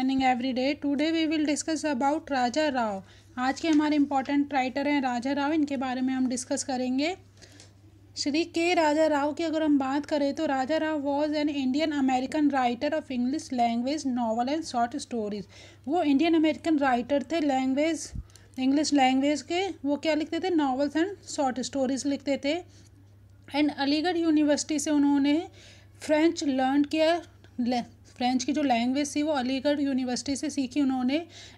Learning every day today we will discuss about Raja Rao आज के हमारे इंपॉर्टेंट राइटर हैं राजा राव इनके बारे में हम डिस्कस करेंगे श्री के राजा राव की अगर हम बात करें तो Raja Rao was an Indian American writer of English language novel and short stories वो इंडियन अमेरिकन राइटर थे लैंग्वेज इंग्लिश लैंग्वेज के वो क्या लिखते थे नावल्स एंड शॉर्ट स्टोरीज लिखते थे एंड अलीगढ़ यूनिवर्सिटी से उन्होंने फ्रेंच लर्न किया फ्रेंच की जो लैंग्वेज थी वो अलीगढ़ यूनिवर्सिटी से सीखी उन्होंने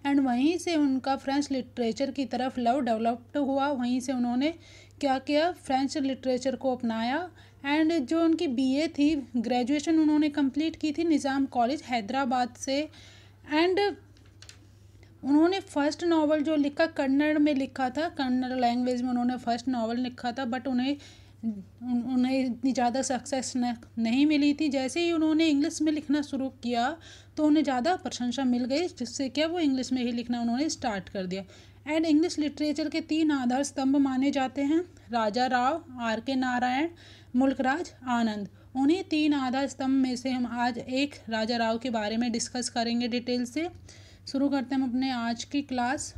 एंड वहीं से उनका फ्रेंच लिटरेचर की तरफ लव डेवलप्ड हुआ वहीं से उन्होंने क्या किया फ्रेंच लिटरेचर को अपनाया एंड जो उनकी बीए थी ग्रेजुएशन उन्होंने कंप्लीट की थी निज़ाम कॉलेज हैदराबाद से एंड उन्होंने फर्स्ट नावल जो लिखा कन्नड़ में लिखा था कन्नड़ लैंग्वेज में उन्होंने फर्स्ट नावल लिखा था बट उन्हें उन्हें इतनी ज़्यादा सक्सेस नहीं मिली थी जैसे ही उन्होंने इंग्लिश में लिखना शुरू किया तो उन्हें ज़्यादा प्रशंसा मिल गई जिससे क्या वो इंग्लिश में ही लिखना उन्होंने स्टार्ट कर दिया एंड इंग्लिश लिटरेचर के तीन आधार स्तंभ माने जाते हैं राजा राव आर के नारायण मुल्कराज आनंद उन्हीं तीन आधार स्तंभ में से हम आज एक राजा राव के बारे में डिस्कस करेंगे डिटेल से शुरू करते हैं हम अपने आज की क्लास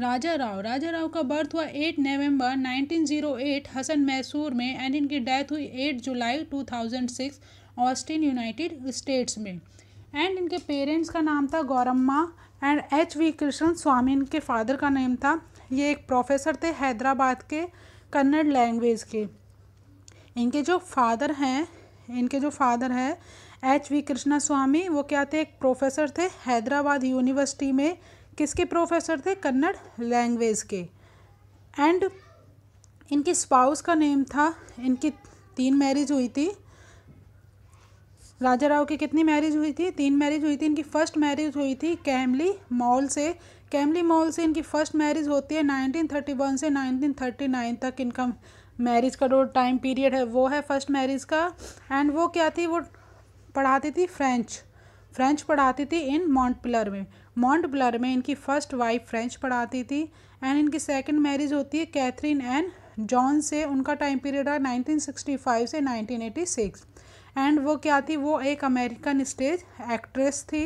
राजा राव राजा राव का बर्थ हुआ 8 नवंबर 1908 हसन मैसूर में एंड इनकी डेथ हुई 8 जुलाई 2006 ऑस्टिन यूनाइटेड स्टेट्स में एंड इनके पेरेंट्स का नाम था Gauramma and H V Krishnaswamy इनके फादर का नेम था ये एक प्रोफेसर थे हैदराबाद के कन्नड़ लैंग्वेज के इनके जो फादर हैं इनके जो फादर हैं एच वी कृष्णा स्वामी वो क्या थे एक प्रोफेसर थे हैदराबाद यूनिवर्सिटी में किसके प्रोफेसर थे कन्नड़ लैंग्वेज के एंड इनके स्पाउस का नेम था इनकी तीन मैरिज हुई थी राजा राव की कितनी मैरिज हुई थी तीन मैरिज हुई थी इनकी फ़र्स्ट मैरिज हुई थी कैमली मॉल से कैमली मॉल से इनकी फ़र्स्ट मैरिज होती है 1931 से 1939 तक इनका मैरिज का जो टाइम पीरियड है वो है फर्स्ट मैरिज का एंड वो क्या थी वो पढ़ाती थी फ्रेंच फ्रेंच पढ़ाती थी इन मॉन्टपिलर में मॉन्ट ब्लर में इनकी फर्स्ट वाइफ फ्रेंच पढ़ाती थी एंड इनकी सेकंड मैरिज होती है कैथरीन एंड जॉन से उनका टाइम पीरियड रहा 1965 से 1986 एंड वो क्या थी वो एक अमेरिकन स्टेज एक्ट्रेस थी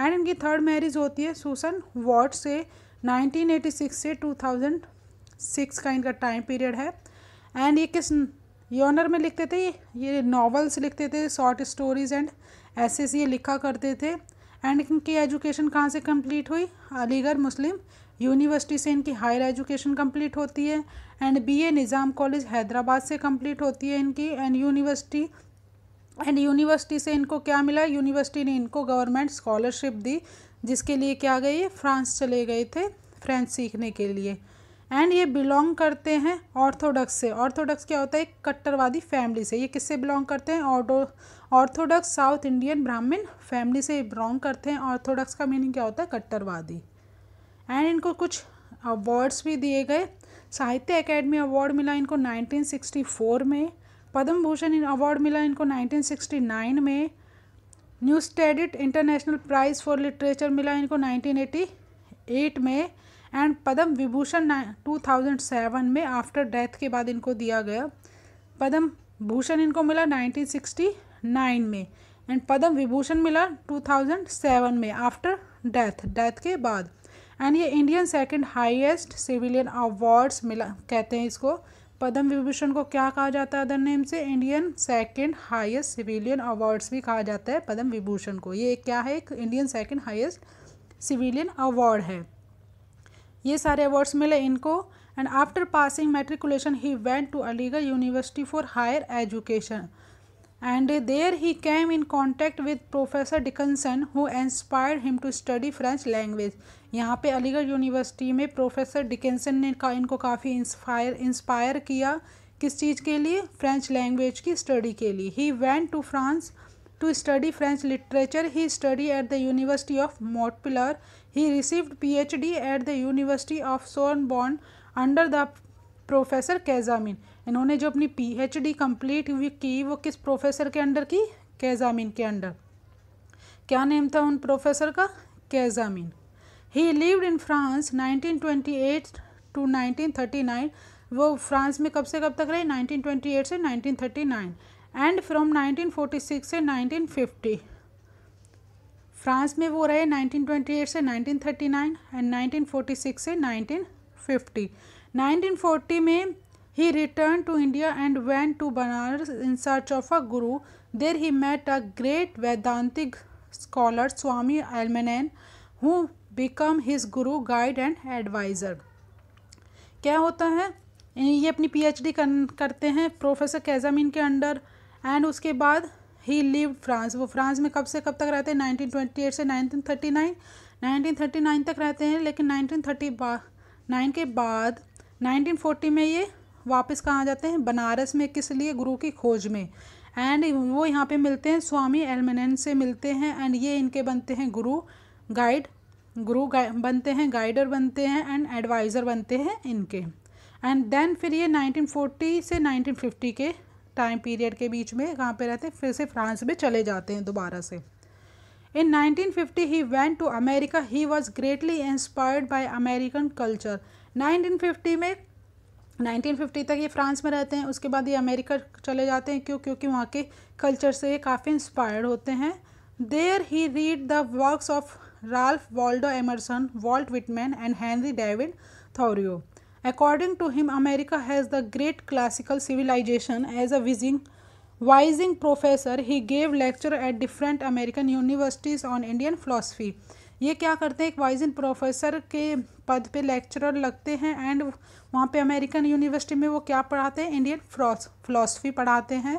एंड इनकी थर्ड मैरिज होती है सुसन वॉट से 1986 से 2006 का इनका टाइम पीरियड है एंड ये किस योनर में लिखते थे ये नॉवेल्स लिखते थे शॉर्ट स्टोरीज एंड ऐसे ये लिखा करते थे एंड इनकी एजुकेशन कहाँ से कंप्लीट हुई अलीगढ़ मुस्लिम यूनिवर्सिटी से इनकी हायर एजुकेशन कंप्लीट होती है and BA Nizam college Hyderabad से कंप्लीट होती है इनकी एंड यूनिवर्सिटी एंड यूनिवर्सिटी से इनको क्या मिला यूनिवर्सिटी ने इनको गवर्नमेंट स्कॉलरशिप दी जिसके लिए क्या गई फ्रांस चले गए थे फ्रेंच सीखने के लिए एंड ये बिलोंग करते हैं ऑर्थोडॉक्स से ऑर्थोडॉक्स क्या होता है एक कट्टरवादी फैमिली से ये किससे बिलोंग करते हैं auto orthodox South Indian Brahmin family से बिलोंग करते हैं ऑर्थोडॉक्स का मीनिंग क्या होता है कट्टरवादी एंड इनको कुछ अवार्ड्स भी दिए गए साहित्य अकेडमी अवार्ड मिला इनको 1964 में पद्म भूषण इन अवार्ड मिला इनको 1969 में Neustadt international prize for literature मिला इनको 1988 में एंड पद्म विभूषण 2007 में आफ्टर डेथ के बाद इनको दिया गया पद्म भूषण इनको मिला नाइन में एंड पद्म विभूषण मिला टू थाउजेंड सेवन में आफ्टर डेथ डेथ के बाद एंड ये Indian second highest civilian awards मिला कहते हैं इसको पद्म विभूषण को क्या कहा जाता है अदर नेम से Indian second highest civilian awards भी कहा जाता है पद्म विभूषण को ये क्या है एक Indian second highest civilian award है ये सारे अवार्ड्स मिले इनको and after passing matriculation he went to Aligarh university for higher education and there he came in contact with professor dickinson who inspired him to study french language यहाँ पे Aligarh university में professor Dickinson ने का इनको काफ़ी inspire inspire किया किस चीज़ के लिए फ्रेंच लैंग्वेज की स्टडी के लिए he went to France to study French literature he study at the university of Montpellier he received PhD at the university of Sorbonne under the professor Cazamian इन्होंने जो अपनी पीएचडी कंप्लीट हुई की वो किस प्रोफेसर के अंडर की कैजामिन के अंडर क्या नेम था उन प्रोफेसर का Cazamian he lived in France 1928 to 1939 वो फ्रांस में कब से कब तक रहे 1928 से 1939 एंड फ्रॉम 1946 से 1950 फ्रांस में वो रहे 1928 से 1939 एंड 1946 से 1950 1940 में He returned to India and went to Banaras in search of a guru. There he met a great Vedantic scholar Swami Almanan who become his guru, guide and advisor. kya hota hai ये अपनी PhD करते हैं professor कैजामिन के under and उसके बाद he live France वो France में कब से कब तक रहते हैं 1928 से 1939 1939 तक रहते हैं लेकिन 1930 बा नाइन के बाद 1940 में ये वापस कहाँ जाते हैं बनारस में किस लिए गुरु की खोज में एंड वो यहाँ पे मिलते हैं स्वामी एलमिनेंट से मिलते हैं एंड ये इनके बनते हैं गुरु गाइड गुरु बनते हैं गाइडर बनते हैं एंड एडवाइज़र बनते हैं इनके एंड देन फिर ये 1940 से 1950 के टाइम पीरियड के बीच में कहाँ पे रहते हैं फिर से फ्रांस में चले जाते हैं दोबारा से in 1950 he went to America he was greatly inspired by American culture 1950 में 1950 तक ये फ्रांस में रहते हैं उसके बाद ये अमेरिका चले जाते हैं क्यों क्योंकि वहाँ के कल्चर से ये काफ़ी इंस्पायर्ड होते हैं there he read the works of Ralph Waldo Emerson Walt Whitman and Henry David Thoreau according to him America has the great classical civilization as a visiting visiting professor he gave lecture at different American universities on Indian philosophy ये क्या करते हैं एक वाइजन professor के पद पे lecturer लगते हैं एंड वहाँ पे अमेरिकन यूनिवर्सिटी में वो क्या पढ़ाते हैं इंडियन फिलोसफी पढ़ाते हैं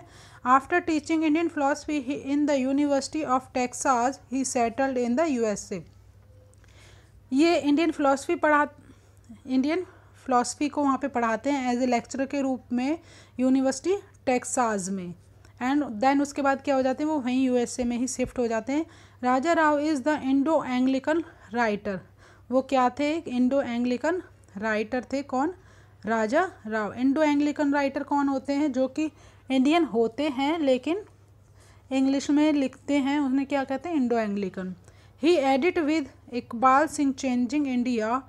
after teaching Indian philosophy in the university of Texas he settled in the USA ये इंडियन फिलोसफी पढ़ा इंडियन फ़िलासफ़ी को वहाँ पे पढ़ाते हैं एज ए लेक्चरर के रूप में यूनिवर्सिटी टेक्सास में एंड देन उसके बाद क्या हो जाते हैं वो वहीं यूएसए में ही शिफ्ट हो जाते हैं Raja Rao is the Indo Anglican writer वो क्या थे एक इंडो एंग्लिकन राइटर थे कौन Raja Rao Indo Anglican writer कौन होते हैं जो कि इंडियन होते हैं लेकिन इंग्लिश में लिखते हैं उन्हें क्या कहते हैं Indo Anglican he edit with Iqbal Singh changing India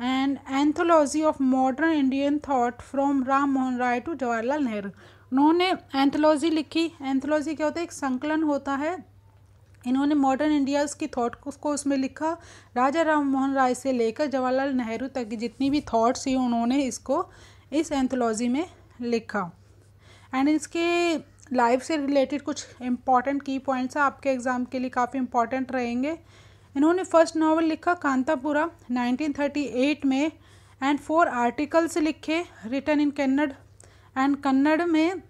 and anthology of modern Indian thought from Ram Mohan Roy to Jawaharlal Nehru उन्होंने एंथोलॉजी लिखी एंथोलॉजी क्या होता है एक संकलन होता है इन्होंने मॉडर्न इंडिया की थॉट को उसमें लिखा राजा राम मोहन राय से लेकर जवाहरलाल नेहरू तक की जितनी भी थॉट्स थी उन्होंने इसको इस एंथोलॉजी में लिखा एंड इसके लाइफ से रिलेटेड कुछ इम्पॉर्टेंट की पॉइंट्स आपके एग्ज़ाम के लिए काफ़ी इम्पॉर्टेंट रहेंगे इन्होंने फर्स्ट नावल लिखा कांतापुरा 1938 में एंड फोर आर्टिकल्स लिखे written in Kannada and Kannada में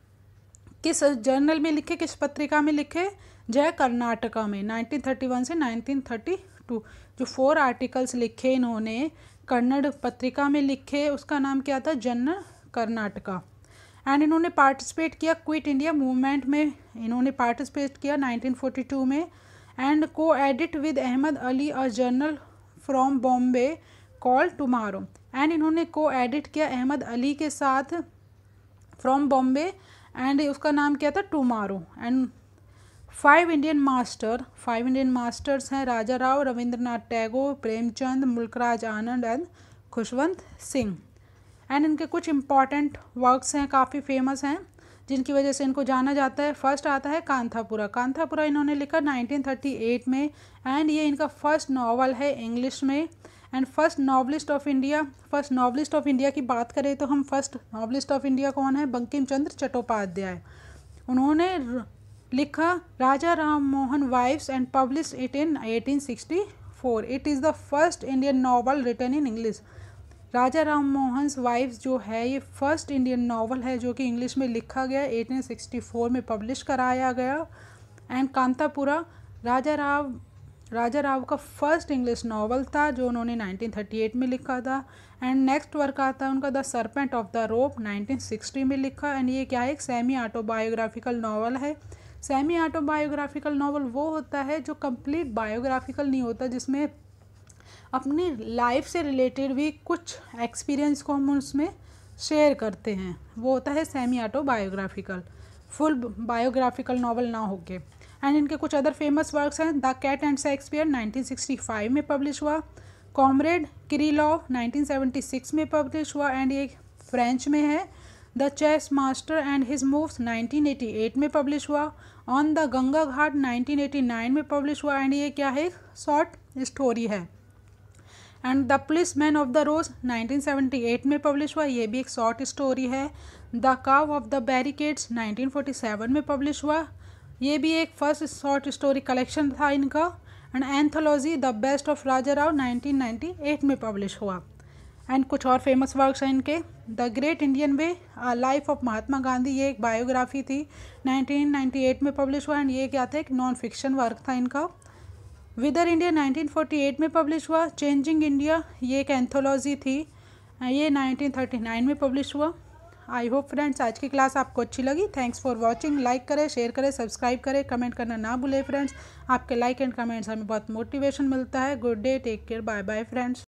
किस जर्नल में लिखे किस पत्रिका में लिखे जय कर्नाटका में 1931 से 1932 जो फोर आर्टिकल्स लिखे इन्होंने कन्नड़ पत्रिका में लिखे उसका नाम क्या था जन कर्नाटका एंड इन्होंने पार्टिसिपेट किया क्विट इंडिया मूवमेंट में इन्होंने पार्टिसिपेट किया 1942 में एंड को edit with Ahmed Ali a journal from Bombay call tomorrow and इन्होंने को एडिट किया अहमद अली के साथ फ्रॉम बॉम्बे एंड उसका नाम क्या था tomorrow and five Indian master five Indian masters हैं राजा राव रविंद्रनाथ टैगोर प्रेमचंद मुल्कराज आनंद एंड खुशवंत सिंह एंड इनके कुछ इम्पॉर्टेंट वर्क्स हैं काफ़ी फेमस हैं जिनकी वजह से इनको जाना जाता है फर्स्ट आता है कांथापुरा कांथापुरा इन्होंने लिखा 1938 में एंड ये इनका फर्स्ट नावल है इंग्लिश में and first novelist of India first novelist of India की बात करें तो हम फर्स्ट नावलिस्ट ऑफ इंडिया कौन है बंकिम चंद्र चट्टोपाध्याय उन्होंने लिखा Raja Ram Mohan wife's and publish it in 1864 it is the first Indian novel written in English Raja Ram Mohan wife's जो है ये फर्स्ट इंडियन नावल है जो कि इंग्लिश में लिखा गया 1864 में पब्लिश कराया गया एंड कांतापुरा राजा राव राजा राव का फर्स्ट इंग्लिश नावल था जो उन्होंने 1938 में लिखा था एंड नेक्स्ट वर्क आता है उनका the serpent of the rope 1960 में लिखा एंड ये क्या है एक सेमी ऑटोबायोग्राफिकल नावल है सेमी ऑटोबायोग्राफिकल नावल वो होता है जो कंप्लीट बायोग्राफिकल नहीं होता जिसमें अपनी लाइफ से रिलेटेड भी कुछ एक्सपीरियंस को हम उसमें शेयर करते हैं वो होता है semi autobiographical full biographical novel ना होके एंड इनके कुछ अदर फेमस वर्क्स हैं द कैट एंड शेक्सपियर 1965 में पब्लिश हुआ कॉमरेड किरिलॉव 1976 में पब्लिश हुआ एंड ये फ्रेंच में है the chess master and his moves 1988 में पब्लिश हुआ ऑन द गंगा घाट 1989 में पब्लिश हुआ एंड ये क्या है शॉर्ट स्टोरी है and the policeman of the rose 1978 में पब्लिश हुआ ये भी एक शॉर्ट स्टोरी है the cow of the barricades 1947 में पब्लिश हुआ ये भी एक फर्स्ट शॉर्ट स्टोरी कलेक्शन था इनका and anthology the best of Raja Rao 1998 में पब्लिश हुआ एंड कुछ और फेमस वर्क्स हैं इनके the great Indian way life of Mahatma Gandhi ये एक बायोग्राफी थी 1998 में पब्लिश हुआ एंड ये क्या था एक नॉन फिक्शन वर्क था इनका विदर इंडिया 1948 में पब्लिश हुआ चेंजिंग इंडिया ये एक एंथोलॉजी थी ये 1939 में पब्लिश हुआ आई होप फ्रेंड्स आज की क्लास आपको अच्छी लगी थैंक्स फॉर वॉचिंग लाइक करें शेयर करें सब्सक्राइब करें कमेंट करना ना भूलें फ्रेंड्स आपके लाइक एंड कमेंट्स हमें बहुत मोटिवेशन मिलता है good day take care bye bye friends